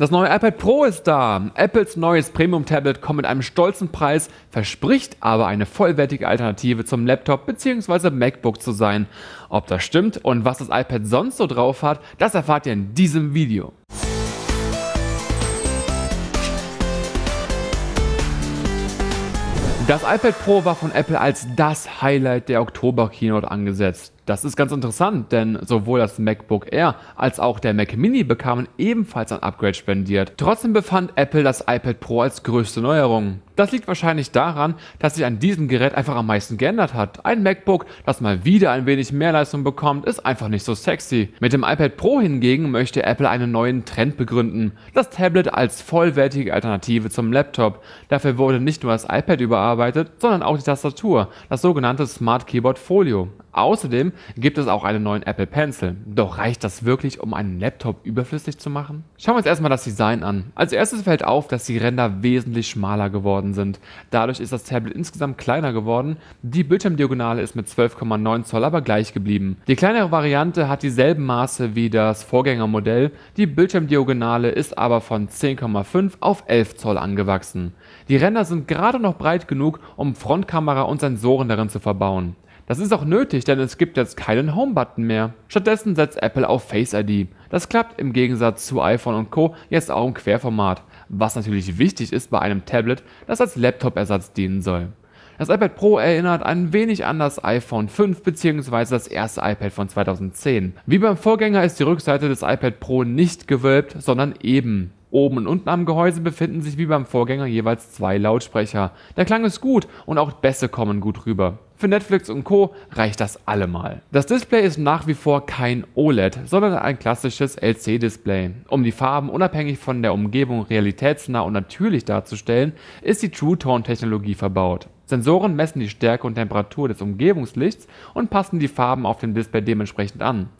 Das neue iPad Pro ist da. Apples neues Premium-Tablet kommt mit einem stolzen Preis, verspricht aber eine vollwertige Alternative zum Laptop bzw. MacBook zu sein. Ob das stimmt und was das iPad sonst so drauf hat, das erfahrt ihr in diesem Video. Das iPad Pro war von Apple als das Highlight der Oktober-Keynote angesetzt. Das ist ganz interessant, denn sowohl das MacBook Air als auch der Mac Mini bekamen ebenfalls ein Upgrade spendiert. Trotzdem befand Apple das iPad Pro als größte Neuerung. Das liegt wahrscheinlich daran, dass sich an diesem Gerät einfach am meisten geändert hat. Ein MacBook, das mal wieder ein wenig mehr Leistung bekommt, ist einfach nicht so sexy. Mit dem iPad Pro hingegen möchte Apple einen neuen Trend begründen. Das Tablet als vollwertige Alternative zum Laptop. Dafür wurde nicht nur das iPad überarbeitet, sondern auch die Tastatur, das sogenannte Smart Keyboard Folio. Außerdem gibt es auch einen neuen Apple Pencil. Doch reicht das wirklich, um einen Laptop überflüssig zu machen? Schauen wir uns erstmal das Design an. Als erstes fällt auf, dass die Ränder wesentlich schmaler geworden sind. Dadurch ist das Tablet insgesamt kleiner geworden. Die Bildschirmdiagonale ist mit 12,9 Zoll aber gleich geblieben. Die kleinere Variante hat dieselben Maße wie das Vorgängermodell. Die Bildschirmdiagonale ist aber von 10,5 auf 11 Zoll angewachsen. Die Ränder sind gerade noch breit genug, um Frontkamera und Sensoren darin zu verbauen. Das ist auch nötig, denn es gibt jetzt keinen Home-Button mehr. Stattdessen setzt Apple auf Face ID. Das klappt im Gegensatz zu iPhone und Co. jetzt auch im Querformat, was natürlich wichtig ist bei einem Tablet, das als Laptop-Ersatz dienen soll. Das iPad Pro erinnert ein wenig an das iPhone 5 bzw. das erste iPad von 2010. Wie beim Vorgänger ist die Rückseite des iPad Pro nicht gewölbt, sondern eben. Oben und unten am Gehäuse befinden sich wie beim Vorgänger jeweils zwei Lautsprecher. Der Klang ist gut und auch Bässe kommen gut rüber. Für Netflix und Co. reicht das allemal. Das Display ist nach wie vor kein OLED, sondern ein klassisches LC-Display. Um die Farben unabhängig von der Umgebung realitätsnah und natürlich darzustellen, ist die True Tone-Technologie verbaut. Sensoren messen die Stärke und Temperatur des Umgebungslichts und passen die Farben auf dem Display dementsprechend an.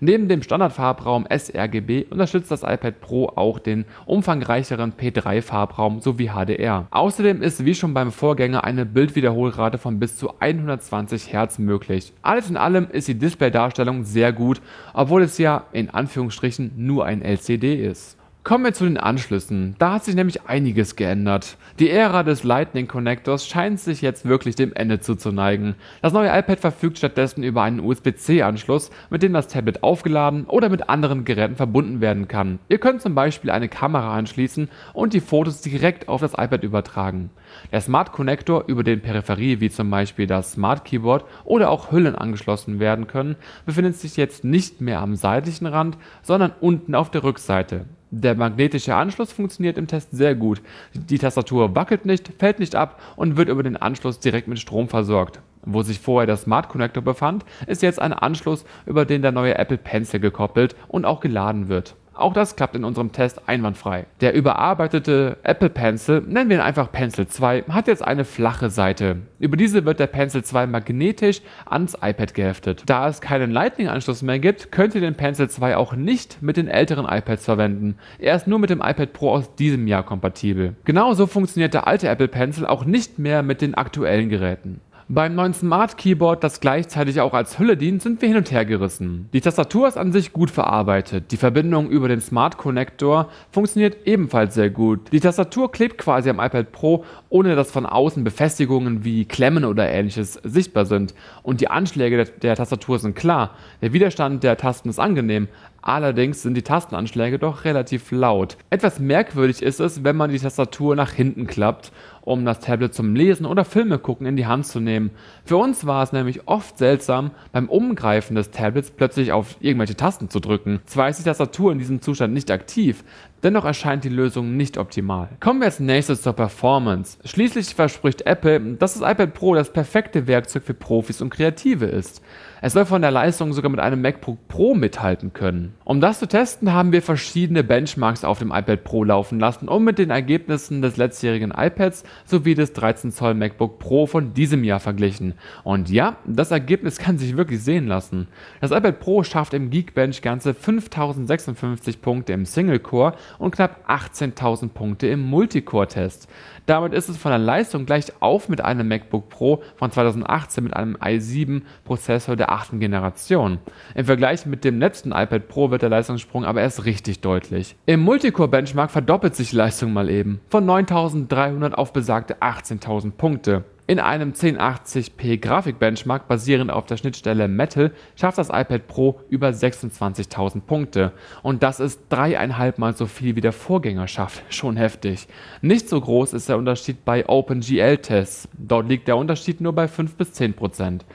Neben dem Standardfarbraum sRGB unterstützt das iPad Pro auch den umfangreicheren P3-Farbraum sowie HDR. Außerdem ist wie schon beim Vorgänger eine Bildwiederholrate von bis zu 120 Hertz möglich. Alles in allem ist die Displaydarstellung sehr gut, obwohl es ja in Anführungsstrichen nur ein LCD ist. Kommen wir zu den Anschlüssen. Da hat sich nämlich einiges geändert. Die Ära des Lightning Connectors scheint sich jetzt wirklich dem Ende zuzuneigen. Das neue iPad verfügt stattdessen über einen USB-C-Anschluss, mit dem das Tablet aufgeladen oder mit anderen Geräten verbunden werden kann. Ihr könnt zum Beispiel eine Kamera anschließen und die Fotos direkt auf das iPad übertragen. Der Smart Connector über den Peripherie wie zum Beispiel das Smart Keyboard oder auch Hüllen angeschlossen werden können, befindet sich jetzt nicht mehr am seitlichen Rand, sondern unten auf der Rückseite. Der magnetische Anschluss funktioniert im Test sehr gut. Die Tastatur wackelt nicht, fällt nicht ab und wird über den Anschluss direkt mit Strom versorgt. Wo sich vorher der Smart Connector befand, ist jetzt ein Anschluss, über den der neue Apple Pencil gekoppelt und auch geladen wird. Auch das klappt in unserem Test einwandfrei. Der überarbeitete Apple Pencil, nennen wir ihn einfach Pencil 2, hat jetzt eine flache Seite. Über diese wird der Pencil 2 magnetisch ans iPad geheftet. Da es keinen Lightning-Anschluss mehr gibt, könnt ihr den Pencil 2 auch nicht mit den älteren iPads verwenden. Er ist nur mit dem iPad Pro aus diesem Jahr kompatibel. Genauso funktioniert der alte Apple Pencil auch nicht mehr mit den aktuellen Geräten. Beim neuen Smart Keyboard, das gleichzeitig auch als Hülle dient, sind wir hin und her gerissen. Die Tastatur ist an sich gut verarbeitet. Die Verbindung über den Smart Connector funktioniert ebenfalls sehr gut. Die Tastatur klebt quasi am iPad Pro, ohne dass von außen Befestigungen wie Klemmen oder ähnliches sichtbar sind. Und die Anschläge der, der Tastatur sind klar. Der Widerstand der Tasten ist angenehm, Allerdings sind die Tastenanschläge doch relativ laut. Etwas merkwürdig ist es, wenn man die Tastatur nach hinten klappt, um das Tablet zum Lesen oder Filme gucken in die Hand zu nehmen. Für uns war es nämlich oft seltsam, beim Umgreifen des Tablets plötzlich auf irgendwelche Tasten zu drücken. Zwar ist die Tastatur in diesem Zustand nicht aktiv, Dennoch erscheint die Lösung nicht optimal. Kommen wir als nächstes zur Performance. Schließlich verspricht Apple, dass das iPad Pro das perfekte Werkzeug für Profis und Kreative ist. Es soll von der Leistung sogar mit einem MacBook Pro mithalten können. Um das zu testen, haben wir verschiedene Benchmarks auf dem iPad Pro laufen lassen, um mit den Ergebnissen des letztjährigen iPads sowie des 13 Zoll MacBook Pro von diesem Jahr verglichen. Und ja, das Ergebnis kann sich wirklich sehen lassen. Das iPad Pro schafft im Geekbench ganze 5056 Punkte im Single Core und knapp 18.000 Punkte im Multicore-Test. Damit ist es von der Leistung gleich auf mit einem MacBook Pro von 2018 mit einem i7-Prozessor der achten Generation. Im Vergleich mit dem letzten iPad Pro wird der Leistungssprung aber erst richtig deutlich. Im Multicore-Benchmark verdoppelt sich die Leistung mal eben, von 9.300 auf besagte 18.000 Punkte. In einem 1080p Grafikbenchmark basierend auf der Schnittstelle Metal schafft das iPad Pro über 26.000 Punkte. Und das ist dreieinhalbmal so viel wie der Vorgänger schafft. Schon heftig. Nicht so groß ist der Unterschied bei OpenGL-Tests. Dort liegt der Unterschied nur bei 5 bis 10 Prozent.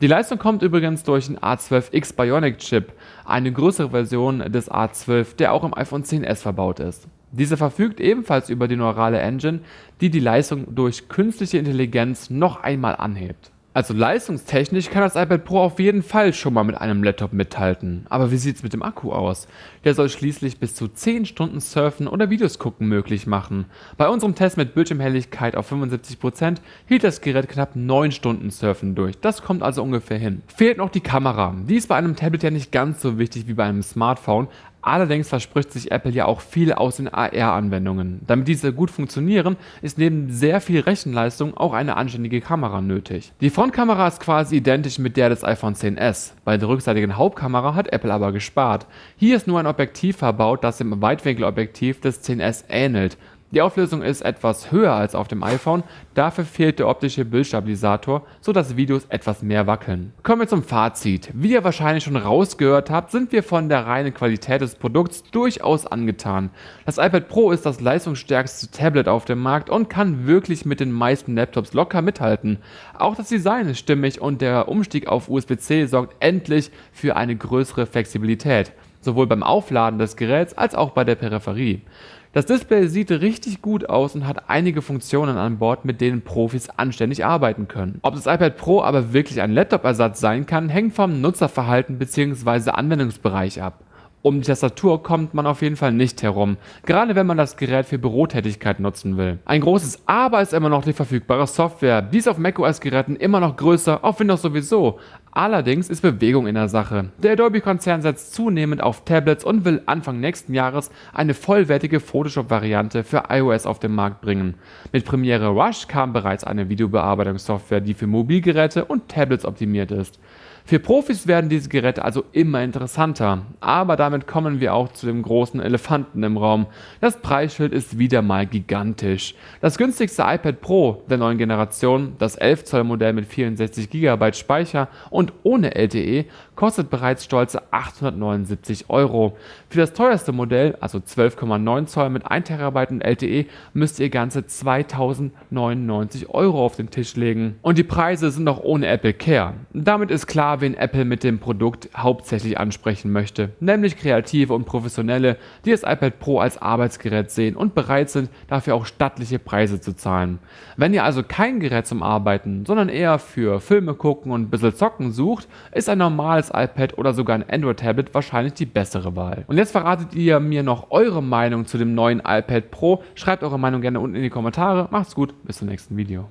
Die Leistung kommt übrigens durch den A12X Bionic Chip, eine größere Version des A12, der auch im iPhone 10s verbaut ist. Diese verfügt ebenfalls über die neurale Engine, die die Leistung durch künstliche Intelligenz noch einmal anhebt. Also leistungstechnisch kann das iPad Pro auf jeden Fall schon mal mit einem Laptop mithalten. Aber wie sieht's mit dem Akku aus? Der soll schließlich bis zu 10 Stunden surfen oder Videos gucken möglich machen. Bei unserem Test mit Bildschirmhelligkeit auf 75% hielt das Gerät knapp 9 Stunden surfen durch. Das kommt also ungefähr hin. Fehlt noch die Kamera. Die ist bei einem Tablet ja nicht ganz so wichtig wie bei einem Smartphone, Allerdings verspricht sich Apple ja auch viel aus den AR-Anwendungen. Damit diese gut funktionieren, ist neben sehr viel Rechenleistung auch eine anständige Kamera nötig. Die Frontkamera ist quasi identisch mit der des iPhone 10s. Bei der rückseitigen Hauptkamera hat Apple aber gespart. Hier ist nur ein Objektiv verbaut, das dem Weitwinkelobjektiv des 10s ähnelt. Die Auflösung ist etwas höher als auf dem iPhone, dafür fehlt der optische Bildstabilisator, so dass Videos etwas mehr wackeln. Kommen wir zum Fazit. Wie ihr wahrscheinlich schon rausgehört habt, sind wir von der reinen Qualität des Produkts durchaus angetan. Das iPad Pro ist das leistungsstärkste Tablet auf dem Markt und kann wirklich mit den meisten Laptops locker mithalten. Auch das Design ist stimmig und der Umstieg auf USB-C sorgt endlich für eine größere Flexibilität sowohl beim Aufladen des Geräts als auch bei der Peripherie. Das Display sieht richtig gut aus und hat einige Funktionen an Bord, mit denen Profis anständig arbeiten können. Ob das iPad Pro aber wirklich ein Laptop-Ersatz sein kann, hängt vom Nutzerverhalten bzw. Anwendungsbereich ab. Um die Tastatur kommt man auf jeden Fall nicht herum, gerade wenn man das Gerät für Bürotätigkeit nutzen will. Ein großes Aber ist immer noch die verfügbare Software. Die ist auf macOS-Geräten immer noch größer, auf Windows sowieso. Allerdings ist Bewegung in der Sache. Der Adobe-Konzern setzt zunehmend auf Tablets und will Anfang nächsten Jahres eine vollwertige Photoshop-Variante für iOS auf den Markt bringen. Mit Premiere Rush kam bereits eine Videobearbeitungssoftware, die für Mobilgeräte und Tablets optimiert ist. Für Profis werden diese Geräte also immer interessanter, aber da damit kommen wir auch zu dem großen Elefanten im Raum. Das Preisschild ist wieder mal gigantisch. Das günstigste iPad Pro der neuen Generation, das 11 Zoll Modell mit 64 GB Speicher und ohne LTE, kostet bereits stolze 879 Euro. Für das teuerste Modell, also 12,9 Zoll mit 1 TB und LTE, müsst ihr ganze 2099 Euro auf den Tisch legen. Und die Preise sind noch ohne Apple Care. Damit ist klar, wen Apple mit dem Produkt hauptsächlich ansprechen möchte, nämlich Kreative und Professionelle, die das iPad Pro als Arbeitsgerät sehen und bereit sind, dafür auch stattliche Preise zu zahlen. Wenn ihr also kein Gerät zum Arbeiten, sondern eher für Filme gucken und ein bisschen zocken sucht, ist ein normales iPad oder sogar ein Android-Tablet wahrscheinlich die bessere Wahl. Und jetzt verratet ihr mir noch eure Meinung zu dem neuen iPad Pro. Schreibt eure Meinung gerne unten in die Kommentare. Macht's gut, bis zum nächsten Video.